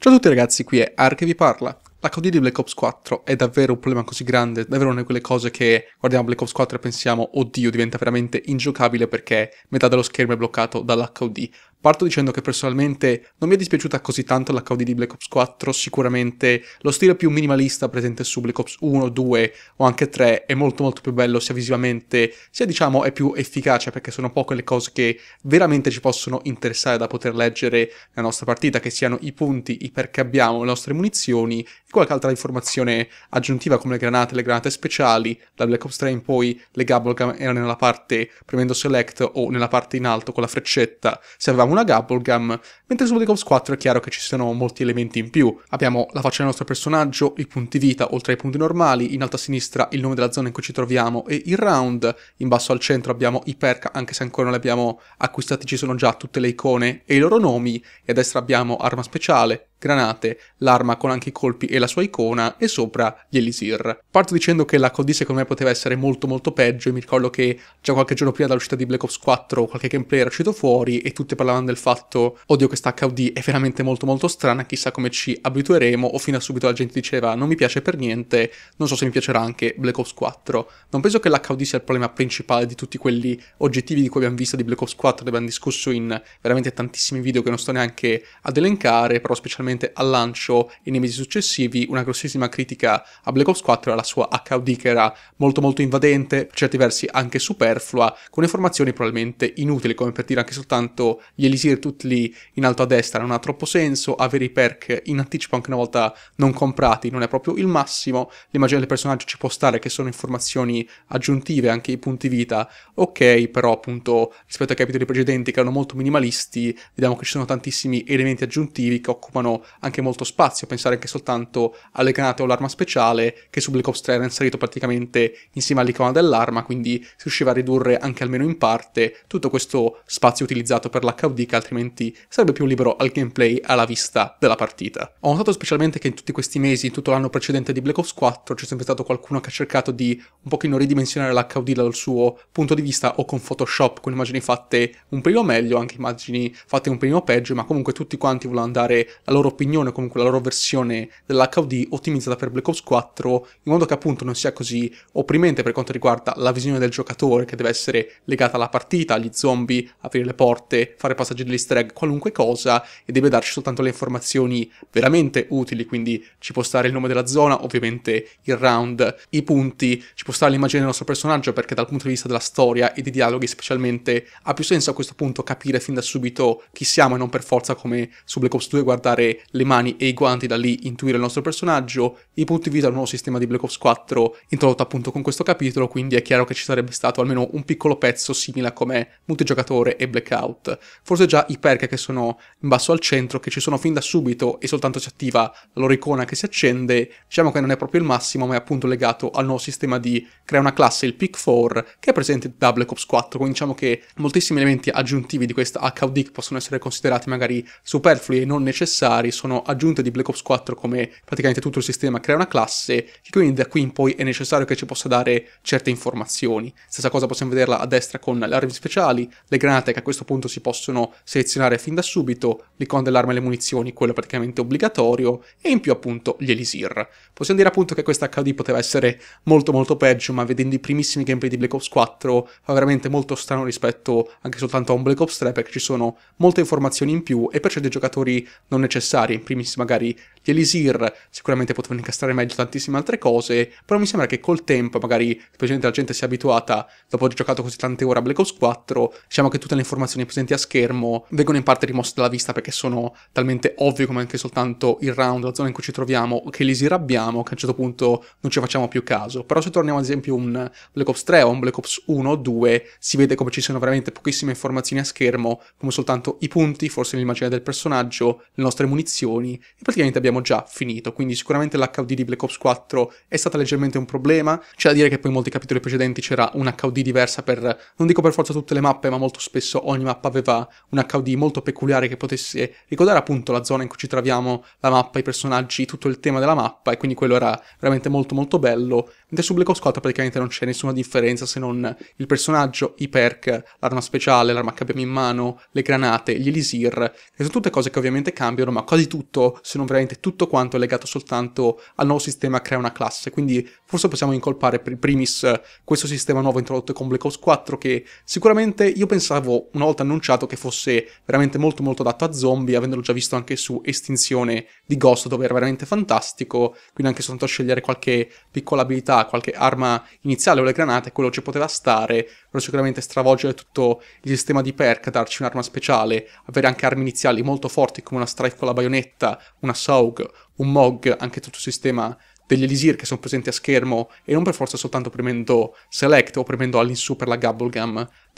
Ciao a tutti ragazzi, qui è che vi parla. La COD di Black Ops 4 è davvero un problema così grande, davvero una di quelle cose che guardiamo Black Ops 4 e pensiamo, oddio, diventa veramente ingiocabile perché metà dello schermo è bloccato dalla COD. Parto dicendo che personalmente non mi è dispiaciuta così tanto la Caudi di Black Ops 4, sicuramente lo stile più minimalista presente su Black Ops 1, 2 o anche 3 è molto molto più bello sia visivamente sia diciamo è più efficace perché sono poche le cose che veramente ci possono interessare da poter leggere nella nostra partita, che siano i punti, i perché abbiamo, le nostre munizioni e qualche altra informazione aggiuntiva come le granate, le granate speciali, da Black Ops 3 in poi le Gabble erano nella parte premendo select o nella parte in alto con la freccetta se avevamo una Gabblgum, mentre su Black Ops 4 è chiaro che ci sono molti elementi in più. Abbiamo la faccia del nostro personaggio, i punti vita oltre ai punti normali, in alto a sinistra il nome della zona in cui ci troviamo e il round, in basso al centro abbiamo i perk, anche se ancora non li abbiamo acquistati ci sono già tutte le icone e i loro nomi, e a destra abbiamo arma speciale, granate, l'arma con anche i colpi e la sua icona e sopra gli Elisir. Parto dicendo che la COD secondo me poteva essere molto molto peggio e mi ricordo che già qualche giorno prima dell'uscita di Black Ops 4 qualche gameplay era uscito fuori e tutti parlavano del fatto oddio questa HUD è veramente molto molto strana, chissà come ci abitueremo o fino a subito la gente diceva non mi piace per niente, non so se mi piacerà anche Black Ops 4. Non penso che l'HUD sia il problema principale di tutti quelli oggettivi di cui abbiamo visto di Black Ops 4, ne abbiamo discusso in veramente tantissimi video che non sto neanche ad elencare, però specialmente ovviamente al lancio e nei mesi successivi una grossissima critica a Black Ops 4 e alla sua HUD che era molto molto invadente, per certi versi anche superflua, con informazioni probabilmente inutili, come per dire anche soltanto gli Elisir tutti lì in alto a destra non ha troppo senso, avere i perk in anticipo anche una volta non comprati non è proprio il massimo, l'immagine del personaggio ci può stare che sono informazioni aggiuntive, anche i punti vita, ok, però appunto rispetto ai capitoli precedenti che erano molto minimalisti, vediamo che ci sono tantissimi elementi aggiuntivi che occupano anche molto spazio, pensare anche soltanto alle granate o all'arma speciale, che su Black Ops 3 era inserito praticamente insieme all'icona dell'arma, quindi si riusciva a ridurre anche almeno in parte tutto questo spazio utilizzato per l'HUD che altrimenti sarebbe più libero al gameplay alla vista della partita. Ho notato specialmente che in tutti questi mesi, in tutto l'anno precedente di Black Ops 4, c'è sempre stato qualcuno che ha cercato di un pochino ridimensionare l'HUD dal suo punto di vista o con Photoshop, con immagini fatte un primo meglio, anche immagini fatte un primo peggio, ma comunque tutti quanti vogliono andare la loro loro opinione, comunque la loro versione dell'HUD ottimizzata per Black Ops 4, in modo che appunto non sia così opprimente per quanto riguarda la visione del giocatore, che deve essere legata alla partita, agli zombie, aprire le porte, fare passaggi degli easter egg, qualunque cosa, e deve darci soltanto le informazioni veramente utili, quindi ci può stare il nome della zona, ovviamente il round, i punti, ci può stare l'immagine del nostro personaggio, perché dal punto di vista della storia e dei dialoghi specialmente ha più senso a questo punto capire fin da subito chi siamo e non per forza come su Black Ops 2 guardare le mani e i guanti da lì intuire il nostro personaggio, i punti vita al nuovo sistema di Black Ops 4 introdotto appunto con questo capitolo, quindi è chiaro che ci sarebbe stato almeno un piccolo pezzo simile a come multigiocatore e Blackout. Forse già i perk che sono in basso al centro, che ci sono fin da subito e soltanto si attiva la loro icona che si accende, diciamo che non è proprio il massimo, ma è appunto legato al nuovo sistema di crea una classe, il Pick 4, che è presente da Black Ops 4, quindi diciamo che moltissimi elementi aggiuntivi di questa HUD possono essere considerati magari superflui e non necessari, particolari sono aggiunte di Black Ops 4 come praticamente tutto il sistema crea una classe che quindi da qui in poi è necessario che ci possa dare certe informazioni. Stessa cosa possiamo vederla a destra con le armi speciali, le granate che a questo punto si possono selezionare fin da subito, l'icona dell'arma e le munizioni, quello praticamente obbligatorio e in più appunto gli elisir. Possiamo dire appunto che questa HD poteva essere molto molto peggio ma vedendo i primissimi gameplay di Black Ops 4 fa veramente molto strano rispetto anche soltanto a un Black Ops 3 perché ci sono molte informazioni in più e per certi giocatori non necessariamente necessari, in primis magari gli Elisir sicuramente potevano incastrare meglio tantissime altre cose, però mi sembra che col tempo, magari specialmente la gente si è abituata, dopo aver giocato così tante ore a Black Ops 4, diciamo che tutte le informazioni presenti a schermo vengono in parte rimosse dalla vista perché sono talmente ovvie come anche soltanto il round, la zona in cui ci troviamo, che Elisir abbiamo, che a un certo punto non ci facciamo più caso. Però se torniamo ad esempio un Black Ops 3 o un Black Ops 1 o 2, si vede come ci siano veramente pochissime informazioni a schermo, come soltanto i punti, forse l'immagine del personaggio, le nostre munizioni, e praticamente abbiamo abbiamo già finito, quindi sicuramente l'HUD di Black Ops 4 è stata leggermente un problema, c'è da dire che poi in molti capitoli precedenti c'era un HD diversa per, non dico per forza tutte le mappe, ma molto spesso ogni mappa aveva un HD molto peculiare che potesse ricordare appunto la zona in cui ci troviamo, la mappa, i personaggi, tutto il tema della mappa, e quindi quello era veramente molto molto bello, mentre su Black Ops 4 praticamente non c'è nessuna differenza se non il personaggio, i perk, l'arma speciale, l'arma che abbiamo in mano, le granate, gli elisir, che sono tutte cose che ovviamente cambiano, ma quasi tutto, se non veramente tutto quanto è legato soltanto al nuovo sistema crea una classe, quindi forse possiamo incolpare per primis eh, questo sistema nuovo introdotto con Black Ops 4 che sicuramente io pensavo una volta annunciato che fosse veramente molto molto adatto a zombie, avendolo già visto anche su Estinzione di Ghost dove era veramente fantastico, quindi anche soltanto scegliere qualche piccola abilità, qualche arma iniziale o le granate, quello ci poteva stare, però sicuramente stravolgere tutto il sistema di perk, darci un'arma speciale, avere anche armi iniziali molto forti come una strike con la baionetta, una saw Rogue, un Mog, anche tutto il sistema degli Elisir che sono presenti a schermo e non per forza soltanto premendo Select o premendo all'insù per la Gabble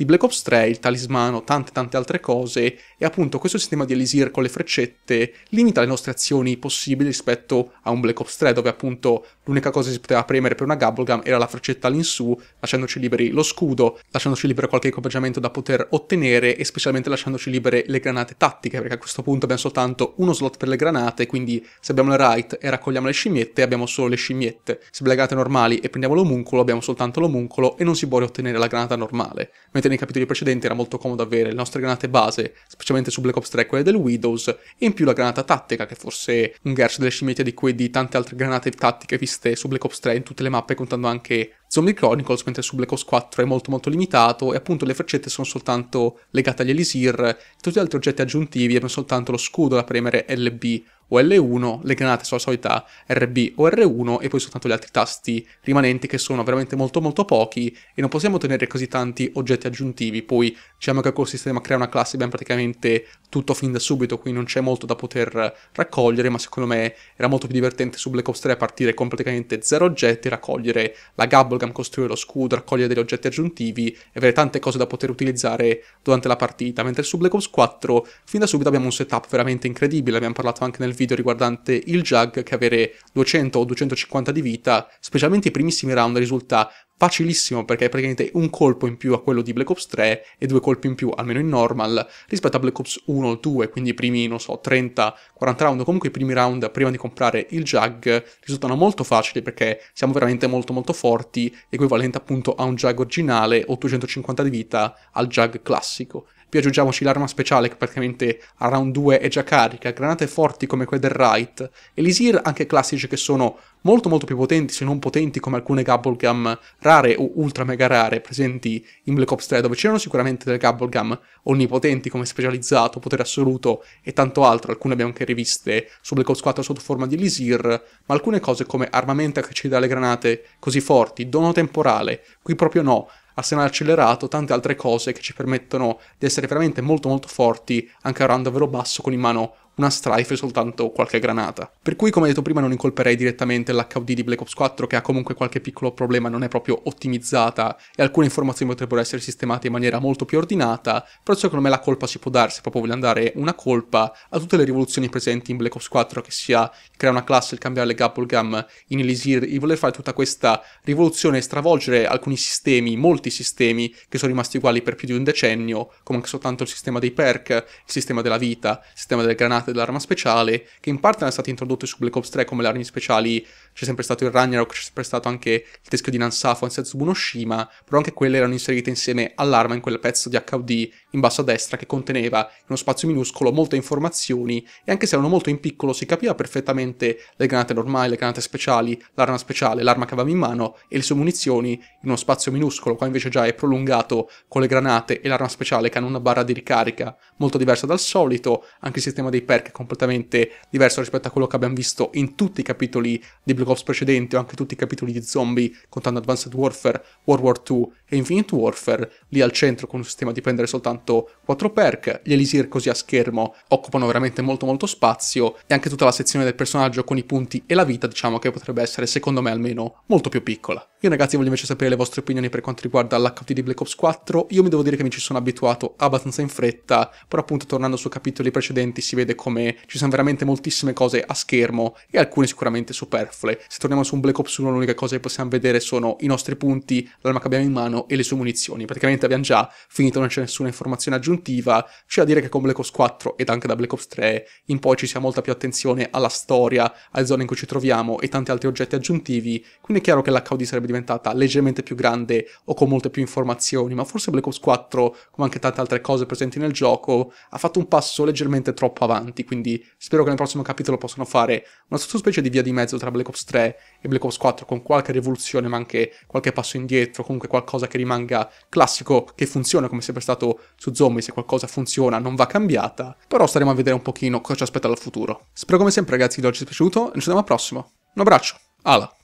di Black Ops 3, il talismano, tante tante altre cose, e appunto questo sistema di Elisir con le freccette limita le nostre azioni possibili rispetto a un Black Ops 3, dove appunto l'unica cosa che si poteva premere per una Gabblgum era la freccetta all'insù, lasciandoci liberi lo scudo, lasciandoci libero qualche equipaggiamento da poter ottenere e specialmente lasciandoci libere le granate tattiche, perché a questo punto abbiamo soltanto uno slot per le granate, quindi se abbiamo le right e raccogliamo le scimmiette, abbiamo solo le scimmiette. Se le granate normali e prendiamo l'omunculo, abbiamo soltanto l'omunculo e non si può riottenere la granata normale. Mentre nei capitoli precedenti era molto comodo avere le nostre granate base, specialmente su Black Ops 3 quelle del Widows, e in più la granata tattica, che forse un Gersh delle scimmiette di cui di tante altre granate tattiche viste su Black Ops 3 in tutte le mappe, contando anche Zombie Chronicles, mentre su Black Ops 4 è molto molto limitato e appunto le freccette sono soltanto legate agli Elisir, tutti gli altri oggetti aggiuntivi hanno soltanto lo scudo da premere LB o L1, le granate sono la solita RB o R1 e poi soltanto gli altri tasti rimanenti che sono veramente molto molto pochi e non possiamo ottenere così tanti oggetti aggiuntivi, poi diciamo che col sistema crea una classe ben praticamente tutto fin da subito, quindi non c'è molto da poter raccogliere, ma secondo me era molto più divertente su Black Ops 3 partire con praticamente zero oggetti, raccogliere la gabble Holgam costruire lo scudo, raccogliere degli oggetti aggiuntivi e avere tante cose da poter utilizzare durante la partita, mentre su Black Ops 4 fin da subito abbiamo un setup veramente incredibile, abbiamo parlato anche nel video riguardante il Jug che avere 200 o 250 di vita, specialmente i primissimi round risulta facilissimo perché è praticamente un colpo in più a quello di Black Ops 3 e due colpi in più, almeno in normal, rispetto a Black Ops 1 o 2, quindi i primi, non so, 30-40 round, comunque i primi round prima di comprare il jug risultano molto facili perché siamo veramente molto molto forti, equivalente appunto a un jug originale, 850 di vita al jug classico. Più aggiungiamoci l'arma speciale che praticamente a round 2 è già carica, granate forti come quelle del Wright, elisir anche classici che sono molto molto più potenti se non potenti come alcune Gum rare o ultra mega rare presenti in Black Ops 3 dove c'erano sicuramente delle Gum onnipotenti come specializzato, potere assoluto e tanto altro, alcune abbiamo anche riviste su Black Ops 4 sotto forma di elisir, ma alcune cose come armamenta che ci dà le granate così forti, dono temporale, qui proprio no, arsenale accelerato, tante altre cose che ci permettono di essere veramente molto molto forti anche a un davvero basso con in mano una strife e soltanto qualche granata. Per cui, come detto prima, non incolperei direttamente l'HUD di Black Ops 4 che ha comunque qualche piccolo problema, non è proprio ottimizzata e alcune informazioni potrebbero essere sistemate in maniera molto più ordinata, però secondo me la colpa si può dare, se proprio voglio andare una colpa, a tutte le rivoluzioni presenti in Black Ops 4, che sia creare una classe, il cambiare le Gapplgum, in Elysir, il voler fare tutta questa rivoluzione e stravolgere alcuni sistemi, molti sistemi, che sono rimasti uguali per più di un decennio, come anche soltanto il sistema dei perk, il sistema della vita, il sistema delle granate, granate, dell'arma speciale, che in parte erano state introdotte su Black Ops 3 come le armi speciali, c'è sempre stato il Ragnarok, c'è sempre stato anche il teschio di Nansafo in Setsubunoshima, però anche quelle erano inserite insieme all'arma in quel pezzo di HUD in basso a destra che conteneva in uno spazio minuscolo molte informazioni e anche se erano molto in piccolo si capiva perfettamente le granate normali, le granate speciali, l'arma speciale, l'arma che avevamo in mano e le sue munizioni in uno spazio minuscolo, qua invece già è prolungato con le granate e l'arma speciale che hanno una barra di ricarica molto diversa dal solito, anche il sistema dei perk è completamente diverso rispetto a quello che abbiamo visto in tutti i capitoli di Black Ops precedenti o anche tutti i capitoli di zombie contando Advanced Warfare, World War 2 e Infinite Warfare, lì al centro con un sistema di prendere soltanto soltanto 4 perk, gli elisir così a schermo occupano veramente molto molto spazio e anche tutta la sezione del personaggio con i punti e la vita diciamo che potrebbe essere secondo me almeno molto più piccola. Io ragazzi voglio invece sapere le vostre opinioni per quanto riguarda l'HT di Black Ops 4, io mi devo dire che mi ci sono abituato abbastanza in fretta, però appunto tornando su capitoli precedenti si vede come ci sono veramente moltissime cose a schermo e alcune sicuramente superflue. Se torniamo su un Black Ops 1 l'unica cosa che possiamo vedere sono i nostri punti, l'arma che abbiamo in mano e le sue munizioni, praticamente abbiamo già finito, non c'è nessuna informazione informazione aggiuntiva, c'è da dire che con Black Ops 4 ed anche da Black Ops 3 in poi ci sia molta più attenzione alla storia, alle zone in cui ci troviamo e tanti altri oggetti aggiuntivi, quindi è chiaro che la l'HD sarebbe diventata leggermente più grande o con molte più informazioni, ma forse Black Ops 4, come anche tante altre cose presenti nel gioco, ha fatto un passo leggermente troppo avanti, quindi spero che nel prossimo capitolo possano fare una sottospecie di via di mezzo tra Black Ops 3 e Black Ops 4 con qualche rivoluzione ma anche qualche passo indietro, comunque qualcosa che rimanga classico, che funziona come sempre stato su zombie se qualcosa funziona non va cambiata, però staremo a vedere un pochino cosa ci aspetta dal futuro. Spero come sempre ragazzi che oggi sia piaciuto e ci vediamo al prossimo. Un abbraccio, ala!